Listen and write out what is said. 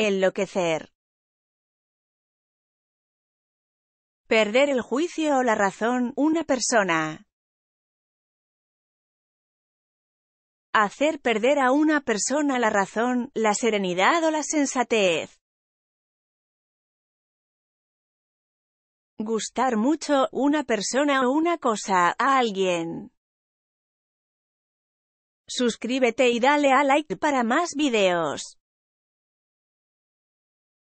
enloquecer, perder el juicio o la razón, una persona, hacer perder a una persona la razón, la serenidad o la sensatez. Gustar mucho, una persona o una cosa, a alguien. Suscríbete y dale a like para más videos.